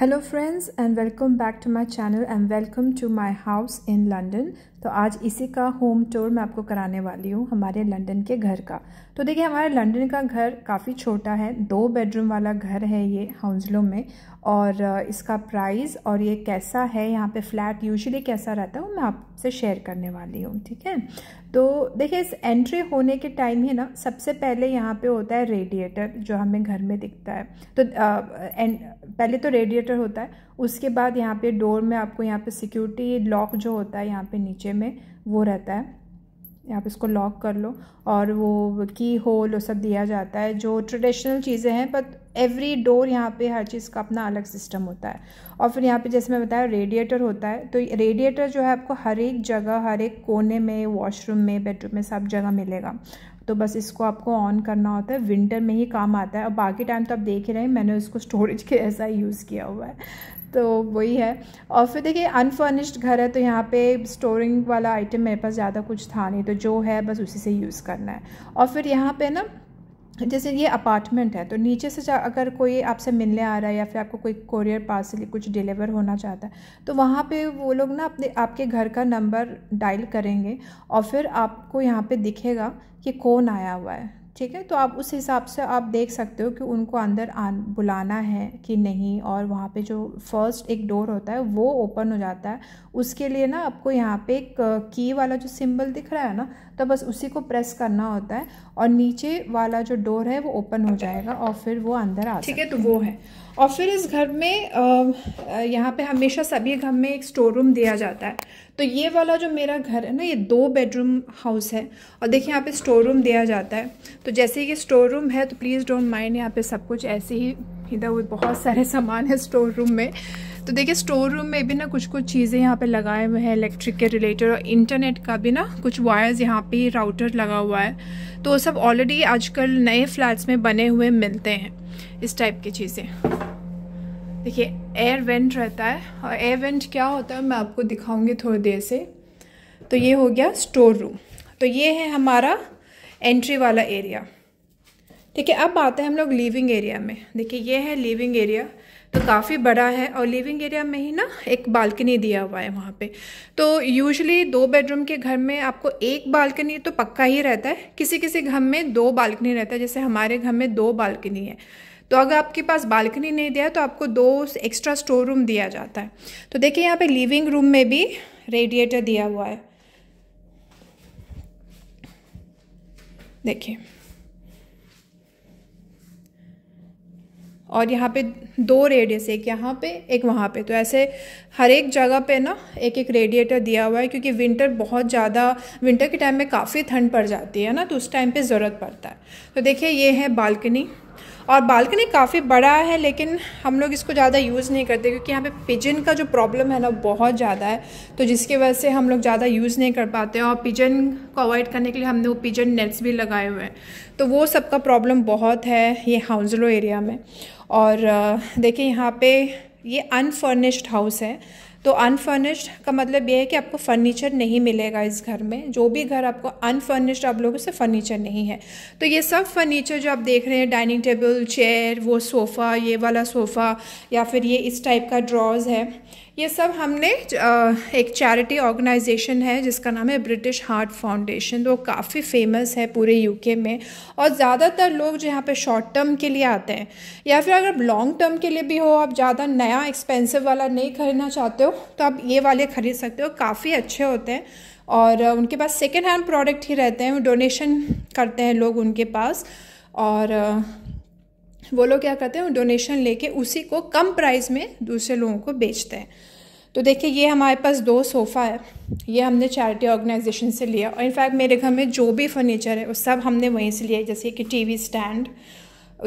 hello friends and welcome back to my channel and welcome to my house in London तो आज इसी का home tour मैं आपको कराने वाली हूँ हमारे लंदन के घर का तो देखिए हमारे लंदन का घर काफ़ी छोटा है दो बेडरूम वाला घर है ये हाउसलो में और इसका प्राइस और ये कैसा है यहाँ पे फ्लैट यूजुअली कैसा रहता है वो मैं आपसे शेयर करने वाली हूँ ठीक है तो देखिए इस एंट्री होने के टाइम ही ना सबसे पहले यहाँ पे होता है रेडिएटर जो हमें घर में दिखता है तो आ, एं, पहले तो रेडिएटर होता है उसके बाद यहाँ पे डोर में आपको यहाँ पे सिक्योरिटी लॉक जो होता है यहाँ पर नीचे में वो रहता है आप इसको लॉक कर लो और वो की होल वो सब दिया जाता है जो ट्रेडिशनल चीज़ें हैं बट एवरी डोर यहाँ पे हर चीज़ का अपना अलग सिस्टम होता है और फिर यहाँ पे जैसे मैं बताया रेडिएटर होता है तो रेडिएटर जो है आपको हर एक जगह हर एक कोने में वॉशरूम में बेडरूम में सब जगह मिलेगा तो बस इसको आपको ऑन करना होता है विंटर में ही काम आता है और बाकी टाइम तो आप देख ही रहे हैं मैंने उसको स्टोरेज के ऐसा यूज़ किया हुआ है तो वही है और फिर देखिए अनफर्निश्ड घर है तो यहाँ पे स्टोरिंग वाला आइटम मेरे पास ज़्यादा कुछ था नहीं तो जो है बस उसी से यूज़ करना है और फिर यहाँ पे ना जैसे ये अपार्टमेंट है तो नीचे से अगर कोई आपसे मिलने आ रहा है या फिर आपको कोई कोरियर पार्सल कुछ डिलीवर होना चाहता है तो वहाँ पे वो लोग ना अपने आपके घर का नंबर डायल करेंगे और फिर आपको यहाँ पे दिखेगा कि कौन आया हुआ है ठीक है तो आप उस हिसाब से आप देख सकते हो कि उनको अंदर आन बुलाना है कि नहीं और वहाँ पे जो फर्स्ट एक डोर होता है वो ओपन हो जाता है उसके लिए ना आपको यहाँ पे एक की वाला जो सिंबल दिख रहा है ना तो बस उसी को प्रेस करना होता है और नीचे वाला जो डोर है वो ओपन हो जाएगा और फिर वो अंदर आ ठीक है तो वो है और फिर इस घर में यहाँ पे हमेशा सभी घर में एक स्टोर रूम दिया जाता है तो ये वाला जो मेरा घर है ना ये दो बेडरूम हाउस है और देखिए यहाँ पे स्टोर रूम दिया जाता है तो जैसे ये स्टोर रूम है तो प्लीज़ डोंट माइंड यहाँ पे सब कुछ ऐसे ही इधर बहुत सारे सामान है स्टोर रूम में तो देखिए स्टोर रूम में भी ना कुछ कुछ चीज़ें यहाँ पे लगाए हुए हैं इलेक्ट्रिक के रिलेटेड और इंटरनेट का भी ना कुछ वायर्स यहाँ पे राउटर लगा हुआ है तो वो सब ऑलरेडी आजकल नए फ्लैट्स में बने हुए मिलते हैं इस टाइप की चीज़ें देखिए एयर वेंट रहता है और एयर वेंट क्या होता है मैं आपको दिखाऊँगी थोड़ी देर से तो ये हो गया स्टोर रूम तो ये है हमारा एंट्री वाला एरिया ठीक है अब आते हैं हम लोग लिविंग एरिया में देखिए ये है लिविंग एरिया तो काफ़ी बड़ा है और लिविंग एरिया में ही ना एक बालकनी दिया हुआ है वहाँ पे तो यूजली दो बेडरूम के घर में आपको एक बालकनी तो पक्का ही रहता है किसी किसी घर में दो बालकनी रहता है जैसे हमारे घर में दो बालकनी है तो अगर आपके पास बालकनी नहीं दिया तो आपको दो एक्स्ट्रा स्टोर रूम दिया जाता है तो देखिए यहाँ पे लिविंग रूम में भी रेडिएटर दिया हुआ है देखिए और यहाँ पे दो रेडियस एक यहाँ पे एक वहाँ पे तो ऐसे हर एक जगह पे ना एक एक रेडिएटर दिया हुआ है क्योंकि विंटर बहुत ज़्यादा विंटर के टाइम में काफ़ी ठंड पड़ जाती है ना तो उस टाइम पे ज़रूरत पड़ता है तो देखिए ये है बालकनी और बालकनी काफ़ी बड़ा है लेकिन हम लोग इसको ज़्यादा यूज़ नहीं करते क्योंकि यहाँ पे पिजन का जो प्रॉब्लम है ना बहुत ज़्यादा है तो जिसकी वजह से हम लोग ज़्यादा यूज़ नहीं कर पाते और पिजन को अवॉइड करने के लिए हमने वो पिजन नेट्स भी लगाए हुए हैं तो वो सबका प्रॉब्लम बहुत है ये हाउंजलो एरिया में और देखिए यहाँ पे ये अनफर्निश्ड हाउस है तो अनफर्निश्ड का मतलब ये है कि आपको फर्नीचर नहीं मिलेगा इस घर में जो भी घर आपको अनफर्निश्ड आप लोगों से फर्नीचर नहीं है तो ये सब फर्नीचर जो आप देख रहे हैं डाइनिंग टेबल चेयर वो सोफ़ा ये वाला सोफ़ा या फिर ये इस टाइप का ड्रॉज है ये सब हमने एक चैरिटी ऑर्गेनाइजेशन है जिसका नाम है ब्रिटिश हार्ट फाउंडेशन वो काफ़ी फेमस है पूरे यूके में और ज़्यादातर लोग जो यहाँ पे शॉर्ट टर्म के लिए आते हैं या फिर अगर लॉन्ग टर्म के लिए भी हो आप ज़्यादा नया एक्सपेंसिव वाला नहीं खरीदना चाहते हो तो आप ये वाले ख़रीद सकते हो काफ़ी अच्छे होते हैं और उनके पास सेकेंड हैंड प्रोडक्ट ही रहते हैं डोनेशन करते हैं लोग उनके पास और वो लोग क्या करते हैं डोनेशन लेके उसी को कम प्राइस में दूसरे लोगों को बेचते हैं तो देखिए ये हमारे पास दो सोफ़ा है ये हमने चैरिटी ऑर्गेनाइजेशन से लिया और इनफैक्ट मेरे घर में जो भी फर्नीचर है वो सब हमने वहीं से लिया है जैसे कि टीवी स्टैंड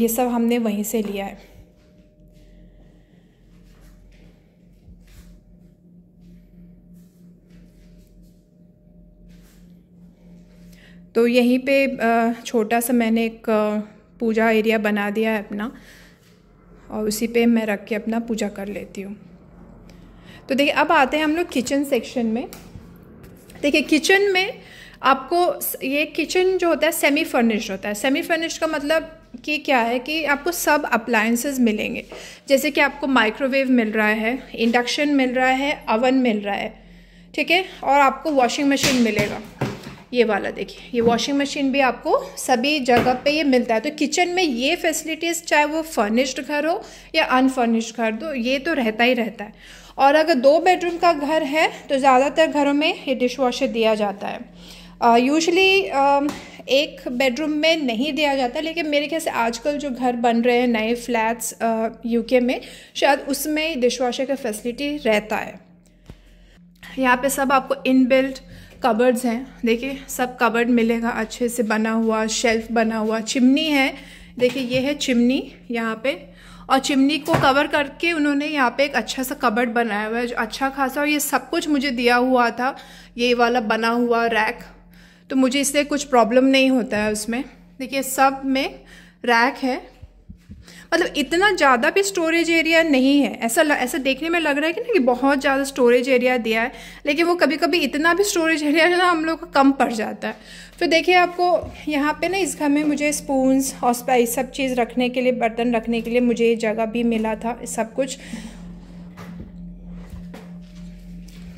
ये सब हमने वहीं से लिया है तो यहीं पे छोटा सा मैंने एक पूजा एरिया बना दिया है अपना और उसी पे मैं रख के अपना पूजा कर लेती हूँ तो देखिए अब आते हैं हम लोग किचन सेक्शन में देखिए किचन में आपको ये किचन जो होता है सेमी फर्निश्ड होता है सेमी फर्निश्ड का मतलब कि क्या है कि आपको सब अप्लायंसेस मिलेंगे जैसे कि आपको माइक्रोवेव मिल रहा है इंडक्शन मिल रहा है अवन मिल रहा है ठीक है और आपको वॉशिंग मशीन मिलेगा ये वाला देखिए ये वॉशिंग मशीन भी आपको सभी जगह पे ये मिलता है तो किचन में ये फैसिलिटीज़ चाहे वो फर्निश्ड घर हो या अनफर्निश्ड घर दो तो ये तो रहता ही रहता है और अगर दो बेडरूम का घर है तो ज़्यादातर घरों में ये डिश वॉशर दिया जाता है यूजली uh, uh, एक बेडरूम में नहीं दिया जाता लेकिन मेरे ख्याल से आजकल जो घर बन रहे हैं नए फ्लैट्स यूके में शायद उसमें डिश वॉशर का फैसिलिटी रहता है यहाँ पे सब आपको इन बिल्ट कबर्ड्स हैं देखिए सब कबर्ड मिलेगा अच्छे से बना हुआ शेल्फ बना हुआ चिमनी है देखिए ये है चिमनी यहाँ पे और चिमनी को कवर करके उन्होंने यहाँ पे एक अच्छा सा कबर्ड बनाया हुआ है जो अच्छा खासा और ये सब कुछ मुझे दिया हुआ था ये वाला बना हुआ रैक तो मुझे इससे कुछ प्रॉब्लम नहीं होता है उसमें देखिए सब में रैक है मतलब इतना ज़्यादा भी स्टोरेज एरिया नहीं है ऐसा ऐसा देखने में लग रहा है कि ना कि बहुत ज़्यादा स्टोरेज एरिया दिया है लेकिन वो कभी कभी इतना भी स्टोरेज एरिया ना हम लोग का कम पड़ जाता है फिर देखिए आपको यहाँ पे ना इस घर में मुझे स्पूंस और सब चीज़ रखने के लिए बर्तन रखने के लिए मुझे जगह भी मिला था सब कुछ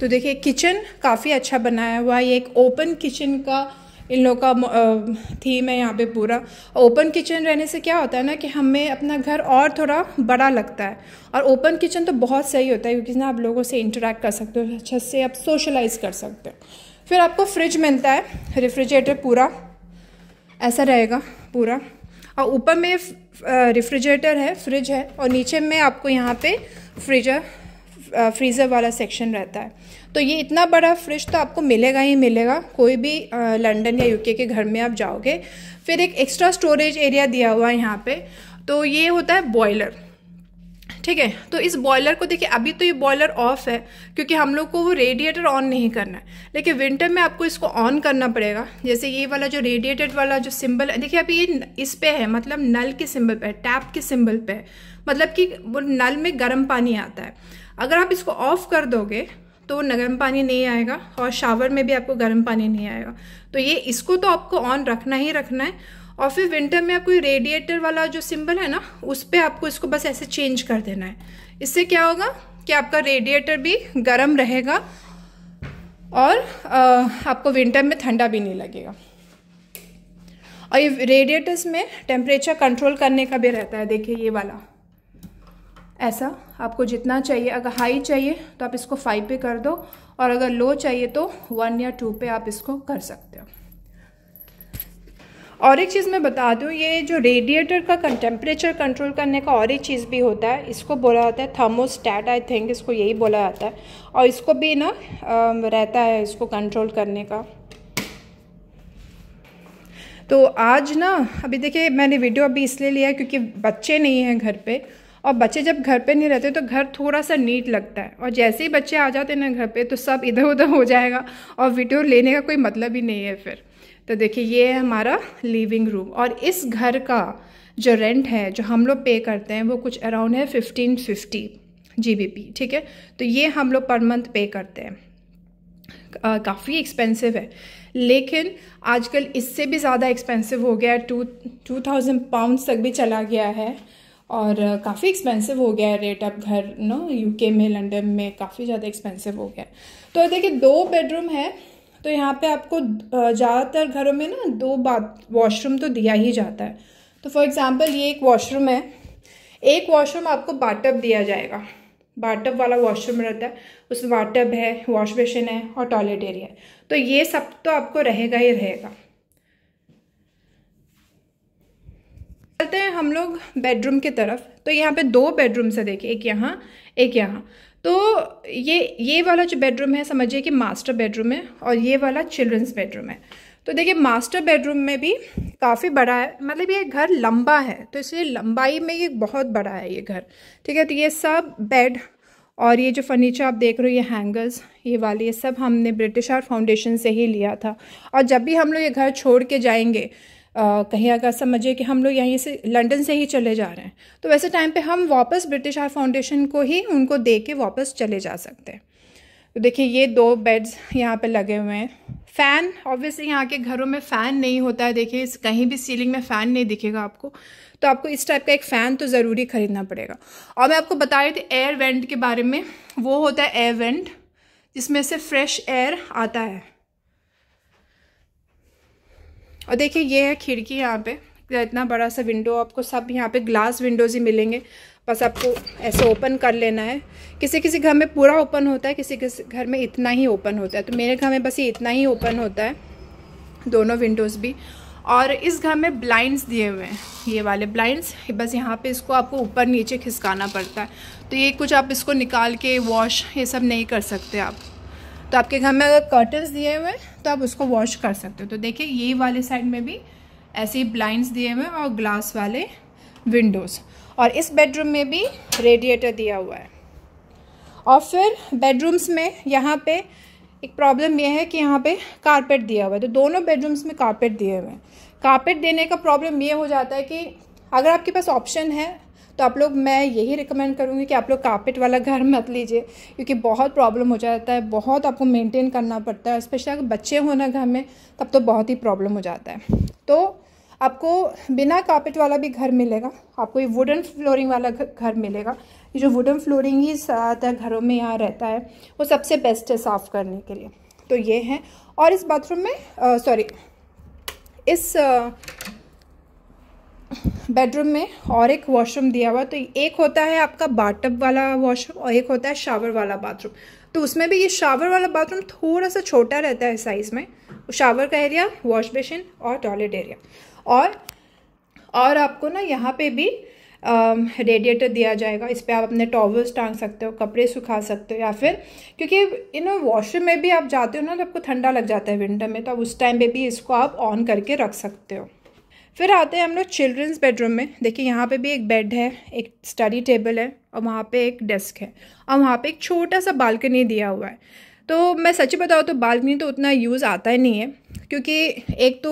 तो देखिए किचन काफ़ी अच्छा बनाया हुआ है ये एक ओपन किचन का इन लोग का थीम है यहाँ पे पूरा ओपन किचन रहने से क्या होता है ना कि हमें अपना घर और थोड़ा बड़ा लगता है और ओपन किचन तो बहुत सही होता है क्योंकि ना आप लोगों से इंटरेक्ट कर सकते हो अच्छे से आप सोशलाइज कर सकते हो फिर आपको फ्रिज मिलता है रेफ्रिजरेटर पूरा ऐसा रहेगा पूरा और ऊपर में रेफ्रिजरेटर है फ्रिज है और नीचे में आपको यहाँ पे फ्रिजर फ्रीज़र वाला सेक्शन रहता है तो ये इतना बड़ा फ्रिज तो आपको मिलेगा ही मिलेगा कोई भी लंदन या यूके के घर में आप जाओगे फिर एक एक्स्ट्रा स्टोरेज एरिया दिया हुआ है यहाँ पे तो ये होता है बॉयलर ठीक है तो इस बॉयलर को देखिए अभी तो ये बॉयलर ऑफ है क्योंकि हम लोग को वो रेडिएटर ऑन नहीं करना है लेकिन विंटर में आपको इसको ऑन करना पड़ेगा जैसे ये वाला जो रेडिएटेड वाला जो सिंबल है देखिए अभी ये इस पे है मतलब नल के सिंबल पे है टैप के सिंबल पे है मतलब कि वो नल में गर्म पानी आता है अगर आप इसको ऑफ़ कर दोगे तो गर्म पानी नहीं आएगा और शावर में भी आपको गर्म पानी नहीं आएगा तो ये इसको तो आपको ऑन रखना ही रखना है और फिर विंटर में आपको रेडिएटर वाला जो सिंबल है ना उस पर आपको इसको बस ऐसे चेंज कर देना है इससे क्या होगा कि आपका रेडिएटर भी गर्म रहेगा और आपको विंटर में ठंडा भी नहीं लगेगा और ये रेडिएटर्स में टेम्परेचर कंट्रोल करने का भी रहता है देखिए ये वाला ऐसा आपको जितना चाहिए अगर हाई चाहिए तो आप इसको फाइव पे कर दो और अगर लो चाहिए तो वन या टू पे आप इसको कर सकते हो और एक चीज़ मैं बता दूँ ये जो रेडिएटर का टेम्परेचर कंट्रोल करने का और एक चीज़ भी होता है इसको बोला जाता है थर्मोस्टैट आई थिंक इसको यही बोला जाता है और इसको भी ना रहता है इसको कंट्रोल करने का तो आज ना अभी देखिए मैंने वीडियो अभी इसलिए लिया क्योंकि बच्चे नहीं हैं घर पर और बच्चे जब घर पे नहीं रहते तो घर थोड़ा सा नीट लगता है और जैसे ही बच्चे आ जाते हैं ना घर पे तो सब इधर उधर हो जाएगा और वीडियो लेने का कोई मतलब ही नहीं है फिर तो देखिए ये है हमारा लिविंग रूम और इस घर का जो रेंट है जो हम लोग पे करते हैं वो कुछ अराउंड है फिफ्टीन फिफ्टी जी ठीक है तो ये हम लोग पर मंथ पे करते हैं काफ़ी एक्सपेंसिव है लेकिन आजकल इससे भी ज़्यादा एक्सपेंसिव हो गया है टू टू थाउजेंड पाउंड तक भी चला गया है और काफ़ी एक्सपेंसिव हो गया है रेट अब घर नो यूके में लंदन में काफ़ी ज़्यादा एक्सपेंसिव हो गया तो देखिए दो बेडरूम है तो यहाँ पे आपको ज़्यादातर घरों में ना दो बात वॉशरूम तो दिया ही जाता है तो फॉर एग्ज़ाम्पल ये एक वॉशरूम है एक वॉशरूम आपको बाटअप दिया जाएगा बाटअप वाला वॉशरूम रहता है उसमें बाटअप है वॉश बेसिन है और टॉयलेट एरिया है तो ये सब तो आपको रहेगा ही रहेगा चलते हैं हम लोग बेडरूम की तरफ तो यहाँ पे दो बेडरूम्स है देखिए एक यहाँ एक यहाँ तो ये ये वाला जो बेडरूम है समझिए कि मास्टर बेडरूम है और ये वाला चिल्ड्रंस बेडरूम है तो देखिए मास्टर बेडरूम में भी काफ़ी बड़ा है मतलब ये घर लंबा है तो इसलिए लंबाई में ये बहुत बड़ा है ये घर ठीक है तो ये सब बेड और ये जो फर्नीचर आप देख रहे हो ये हैंगर्स ये वाले ये सब हमने ब्रिटिश आर्ट फाउंडेशन से ही लिया था और जब भी हम लोग ये घर छोड़ के जाएंगे आ, कहीं अगर समझिए कि हम लोग यहीं से लंदन से ही चले जा रहे हैं तो वैसे टाइम पे हम वापस ब्रिटिश आर फाउंडेशन को ही उनको दे के वापस चले जा सकते हैं तो देखिए ये दो बेड्स यहाँ पे लगे हुए हैं फ़ैन ऑब्वियसली यहाँ के घरों में फ़ैन नहीं होता है देखिए कहीं भी सीलिंग में फ़ैन नहीं दिखेगा आपको तो आपको इस टाइप का एक फ़ैन तो ज़रूरी ख़रीदना पड़ेगा और मैं आपको बता रही थी एयर वेंट के बारे में वो होता है एयर वेंट जिसमें से फ्रेश एयर आता है और देखिए ये है खिड़की यहाँ पे इतना बड़ा सा विंडो आपको सब यहाँ पे ग्लास विंडोज़ ही मिलेंगे बस आपको ऐसे ओपन कर लेना है किसी किसी घर में पूरा ओपन होता है किसी किसी घर में इतना ही ओपन होता है तो मेरे घर में बस ये इतना ही ओपन होता है दोनों विंडोज़ भी और इस घर में ब्लाइंड्स दिए हुए हैं ये वाले ब्लाइंड्स बस यहाँ पे इसको आपको ऊपर नीचे खिसकाना पड़ता है तो ये कुछ आप इसको निकाल के वॉश ये सब नहीं कर सकते आप तो आपके घर में अगर कर्टन्स दिए हुए हैं तो आप उसको वॉश कर सकते हो तो देखिए ये वाले साइड में भी ऐसे ही ब्लाइंड्स दिए हुए हैं और ग्लास वाले विंडोज़ और इस बेडरूम में भी रेडिएटर दिया हुआ है और फिर बेडरूम्स में यहाँ पे एक प्रॉब्लम यह है कि यहाँ पे कारपेट दिया हुआ है तो दोनों बेडरूम्स में कारपेट दिए हुए हैं कारपेट देने का प्रॉब्लम ये हो जाता है कि अगर आपके पास ऑप्शन है तो आप लोग मैं यही रिकमेंड करूँगी कि आप लोग कार्पेट वाला घर मत लीजिए क्योंकि बहुत प्रॉब्लम हो जाता है बहुत आपको मेनटेन करना पड़ता है स्पेशली अगर बच्चे ना घर में तब तो बहुत ही प्रॉब्लम हो जाता है तो आपको बिना कार्पेट वाला भी घर मिलेगा आपको ये वुडन फ्लोरिंग वाला घर मिलेगा ये जो वुडन फ्लोरिंग ही ज़्यादातर घरों में यहाँ रहता है वो सबसे बेस्ट है साफ़ करने के लिए तो ये है और इस बाथरूम में सॉरी इस आ, बेडरूम में और एक वॉशरूम दिया हुआ तो एक होता है आपका बाटअप वाला वॉशरूम और एक होता है शावर वाला बाथरूम तो उसमें भी ये शावर वाला बाथरूम थोड़ा सा छोटा रहता है साइज़ में शावर का एरिया वॉश बेसिन और टॉयलेट एरिया और और आपको ना यहाँ पे भी रेडिएटर दिया जाएगा इस पर आप अपने टॉवल्स टांग सकते हो कपड़े सुखा सकते हो या फिर क्योंकि इन वॉशरूम में भी आप जाते हो ना तो आपको ठंडा लग जाता है विंटर में तो आप उस टाइम पर भी इसको आप ऑन करके रख सकते हो फिर आते हैं हम लोग चिल्ड्रंस बेडरूम में देखिए यहाँ पे भी एक बेड है एक स्टडी टेबल है और वहाँ पे एक डेस्क है और वहाँ पे एक छोटा सा बालकनी दिया हुआ है तो मैं सच बताऊँ तो बालकनी तो उतना यूज़ आता ही नहीं है क्योंकि एक तो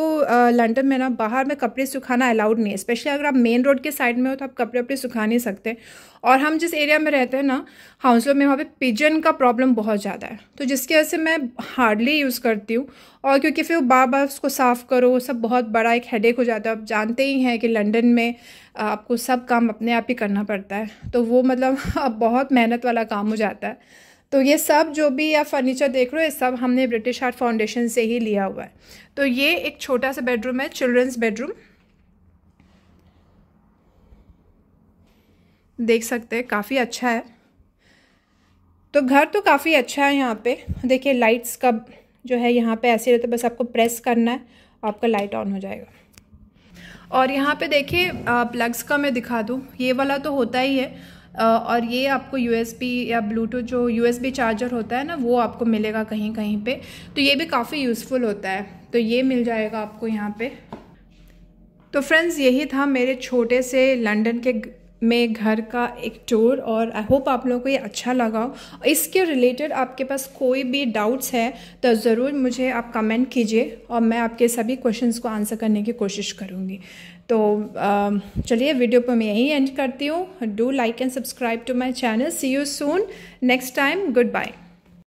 लंडन में ना बाहर में कपड़े सुखाना अलाउड नहीं है स्पेशली अगर आप मेन रोड के साइड में हो तो आप कपड़े वपड़े सुखा नहीं सकते और हम जिस एरिया में रहते हैं ना हाउसों में वहाँ पे पिजन का प्रॉब्लम बहुत ज़्यादा है तो जिसकी वजह से मैं हार्डली यूज़ करती हूँ और क्योंकि फिर बार बार उसको साफ़ करो सब बहुत बड़ा एक हेडेक हो जाता है आप जानते ही हैं कि लंडन में आपको सब काम अपने आप ही करना पड़ता है तो वो मतलब बहुत मेहनत वाला काम हो जाता है तो ये सब जो भी आप फर्नीचर देख रहे हो ये सब हमने ब्रिटिश हार्ट फाउंडेशन से ही लिया हुआ है तो ये एक छोटा सा बेडरूम है चिल्ड्रंस बेडरूम देख सकते हैं काफ़ी अच्छा है तो घर तो काफ़ी अच्छा है यहाँ पे देखिए लाइट्स का जो है यहाँ पे ऐसे रहते बस आपको प्रेस करना है आपका लाइट ऑन हो जाएगा और यहाँ पे देखिए प्लग्स का मैं दिखा दूँ ये वाला तो होता ही है और ये आपको यू या ब्लूटूथ जो यू चार्जर होता है ना वो आपको मिलेगा कहीं कहीं पे तो ये भी काफ़ी यूज़फुल होता है तो ये मिल जाएगा आपको यहाँ पे तो फ्रेंड्स यही था मेरे छोटे से लंदन के में घर का एक टूर और आई होप आप लोगों को ये अच्छा लगा हो इसके रिलेटेड आपके पास कोई भी डाउट्स है तो ज़रूर मुझे आप कमेंट कीजिए और मैं आपके सभी क्वेश्चंस को आंसर करने की कोशिश करूँगी तो um, चलिए वीडियो पर मैं यहीं एंड करती हूँ do like and subscribe to my channel see you soon next time good bye